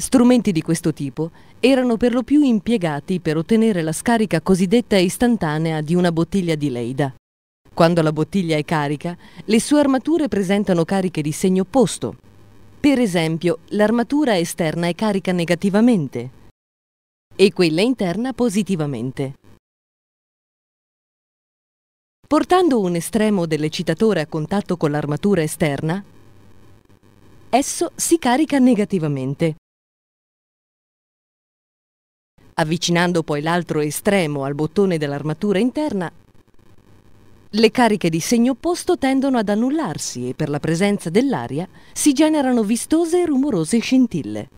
Strumenti di questo tipo erano per lo più impiegati per ottenere la scarica cosiddetta istantanea di una bottiglia di Leida. Quando la bottiglia è carica, le sue armature presentano cariche di segno opposto. Per esempio, l'armatura esterna è carica negativamente e quella interna positivamente. Portando un estremo dell'eccitatore a contatto con l'armatura esterna, esso si carica negativamente Avvicinando poi l'altro estremo al bottone dell'armatura interna, le cariche di segno opposto tendono ad annullarsi e per la presenza dell'aria si generano vistose e rumorose scintille.